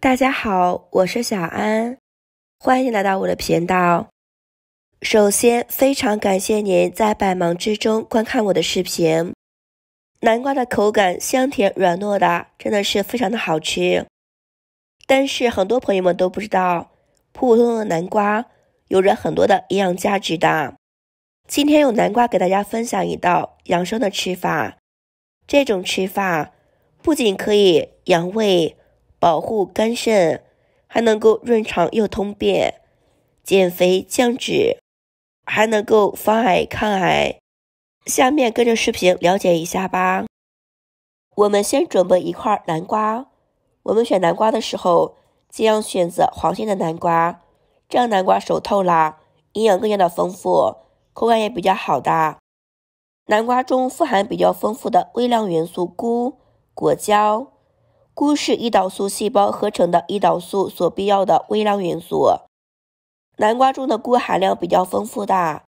大家好，我是小安，欢迎来到我的频道。首先，非常感谢您在百忙之中观看我的视频。南瓜的口感香甜软糯的，真的是非常的好吃。但是，很多朋友们都不知道，普通的南瓜有着很多的营养价值的。今天用南瓜给大家分享一道养生的吃法，这种吃法不仅可以养胃。保护肝肾，还能够润肠又通便，减肥降脂，还能够防癌抗癌。下面跟着视频了解一下吧。我们先准备一块南瓜。我们选南瓜的时候，尽量选择黄心的南瓜，这样南瓜熟透啦，营养更加的丰富，口感也比较好的。南瓜中富含比较丰富的微量元素钴、果胶。钴是胰岛素细胞合成的胰岛素所必要的微量元素，南瓜中的钴含量比较丰富的，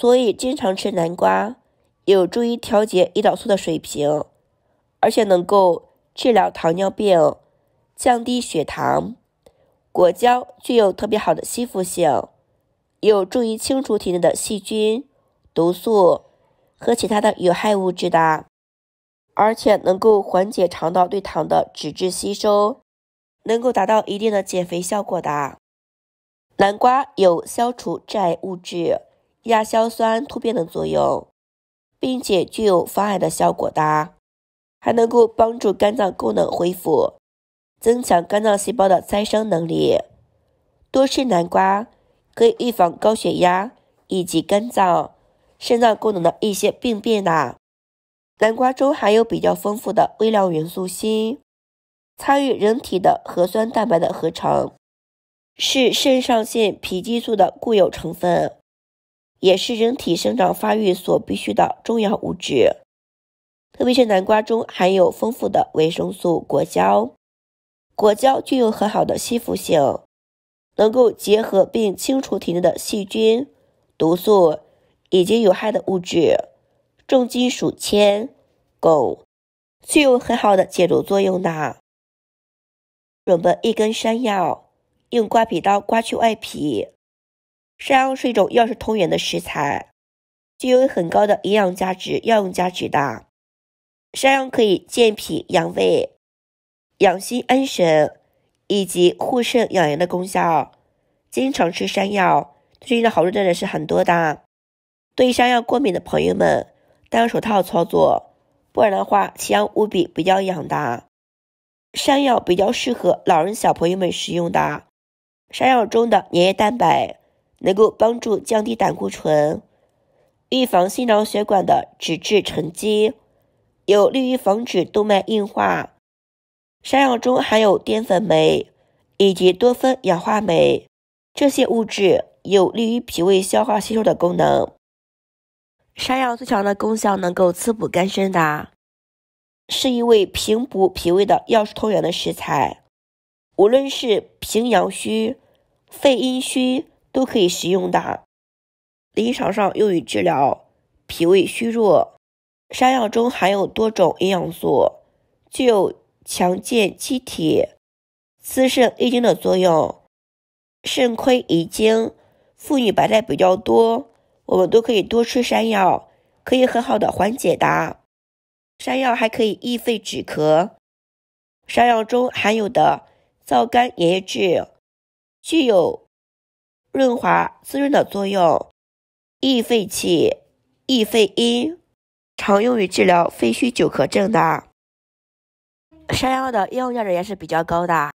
所以经常吃南瓜有助于调节胰岛素的水平，而且能够治疗糖尿病，降低血糖。果胶具有特别好的吸附性，有助于清除体内的细菌、毒素和其他的有害物质的。而且能够缓解肠道对糖的脂质吸收，能够达到一定的减肥效果的。南瓜有消除致癌物质亚硝酸突变的作用，并且具有防癌的效果的，还能够帮助肝脏功能恢复，增强肝脏细胞的再生能力。多吃南瓜可以预防高血压以及肝脏、肾脏功能的一些病变呐。南瓜中含有比较丰富的微量元素锌，参与人体的核酸蛋白的合成，是肾上腺皮质素的固有成分，也是人体生长发育所必需的重要物质。特别是南瓜中含有丰富的维生素果胶，果胶具有很好的吸附性，能够结合并清除体内的细菌、毒素以及有害的物质。重金属铅、汞具有很好的解毒作用的。准备一根山药，用刮皮刀刮去外皮。山药是一种药食同源的食材，具有很高的营养价值、药用价值的。山药可以健脾养胃、养心安神以及护肾养颜的功效。经常吃山药，对身体的好处真的是很多的。对山药过敏的朋友们。戴上手套操作，不然的话，这样无比比较痒的。山药比较适合老人小朋友们食用的。山药中的粘液蛋白能够帮助降低胆固醇，预防心脑血管的脂质沉积，有利于防止动脉硬化。山药中含有淀粉酶以及多酚氧化酶，这些物质有利于脾胃消化吸收的功能。山药最强的功效能够滋补肝肾的，是一味平补脾胃的药食同源的食材，无论是平阳虚、肺阴虚都可以食用的。临床上用于治疗脾胃虚弱。山药中含有多种营养素，具有强健机体、滋肾益精的作用。肾亏遗精、妇女白带比较多。我们都可以多吃山药，可以很好的缓解的。山药还可以益肺止咳。山药中含有的皂苷粘液质，具有润滑滋润的作用，益肺气、益肺阴，常用于治疗肺虚久咳症的。山药的药用价值也是比较高的。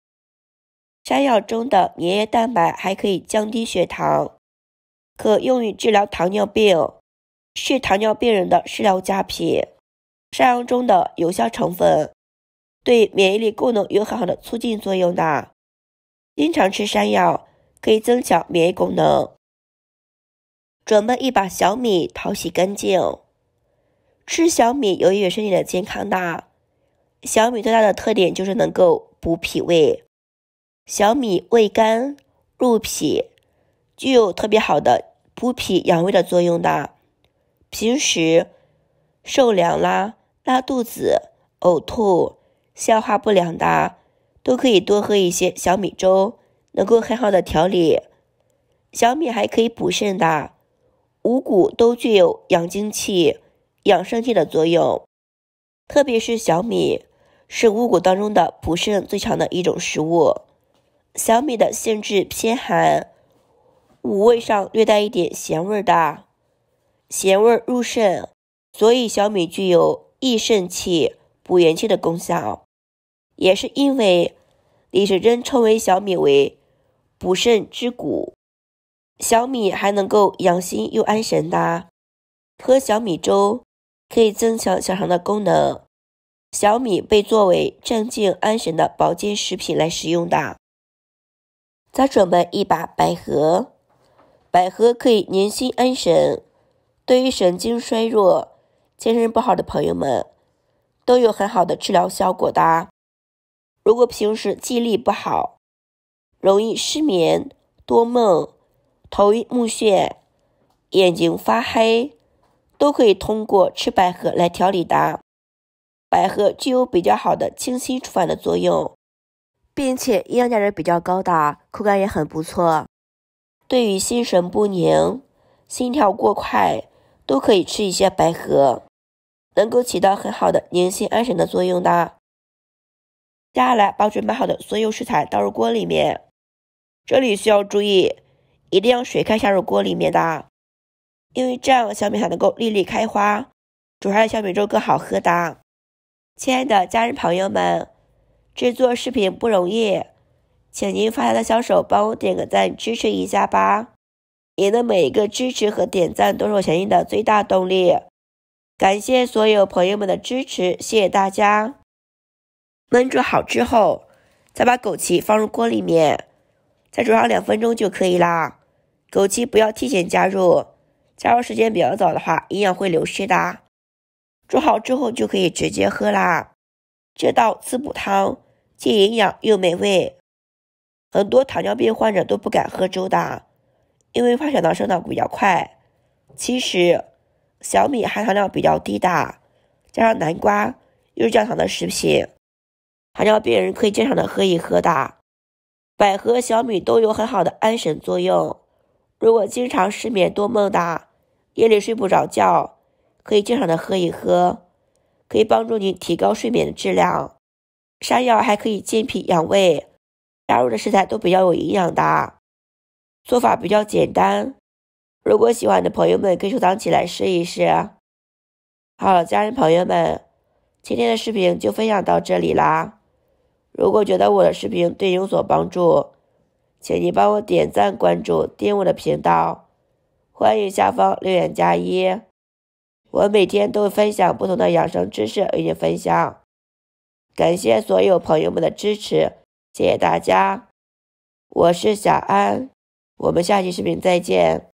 山药中的粘液蛋白还可以降低血糖。可用于治疗糖尿病，是糖尿病人的食疗佳品。山药中的有效成分对免疫力功能有很好的促进作用呢。经常吃山药可以增强免疫功能。准备一把小米，淘洗干净。吃小米有益于身体的健康呢。小米最大的特点就是能够补脾胃。小米味甘入脾，具有特别好的。补脾养胃的作用的，平时受凉啦、拉肚子、呕吐、消化不良的，都可以多喝一些小米粥，能够很好的调理。小米还可以补肾的，五谷都具有养精气、养生气的作用，特别是小米是五谷当中的补肾最强的一种食物。小米的性质偏寒。五味上略带一点咸味儿的，咸味入肾，所以小米具有益肾气、补元气的功效。也是因为李时珍称为小米为“补肾之谷”。小米还能够养心又安神的，喝小米粥可以增强小肠的功能。小米被作为镇静安神的保健食品来食用的。再准备一把百合。百合可以宁心安神，对于神经衰弱、精神不好的朋友们，都有很好的治疗效果的。如果平时记忆力不好，容易失眠、多梦、头晕目眩、眼睛发黑，都可以通过吃百合来调理的。百合具有比较好的清心除烦的作用，并且营养价值比较高，的口感也很不错。对于心神不宁、心跳过快，都可以吃一些百合，能够起到很好的宁心安神的作用的。接下来，把准备好的所有食材倒入锅里面，这里需要注意，一定要水开下入锅里面的，因为这样小米才能够粒粒开花，煮出来小米粥更好喝的。亲爱的家人朋友们，制作视频不容易。请您发财的小手帮我点个赞，支持一下吧！您的每一个支持和点赞都是我前进的最大动力。感谢所有朋友们的支持，谢谢大家！焖煮好之后，再把枸杞放入锅里面，再煮上两分钟就可以啦。枸杞不要提前加入，加入时间比较早的话，营养会流失的。煮好之后就可以直接喝啦。这道滋补汤既营养又美味。很多糖尿病患者都不敢喝粥的，因为怕血糖升得比较快。其实，小米含糖量比较低的，加上南瓜又是降糖的食品，糖尿病人可以经常的喝一喝的。百合、小米都有很好的安神作用，如果经常失眠多梦的，夜里睡不着觉，可以经常的喝一喝，可以帮助你提高睡眠的质量。山药还可以健脾养胃。加入的食材都比较有营养的，做法比较简单，如果喜欢的朋友们可以收藏起来试一试。好了，家人朋友们，今天的视频就分享到这里啦。如果觉得我的视频对你有所帮助，请你帮我点赞、关注、订阅我的频道，欢迎下方留言加一。我每天都会分享不同的养生知识与你分享，感谢所有朋友们的支持。谢谢大家，我是小安，我们下期视频再见。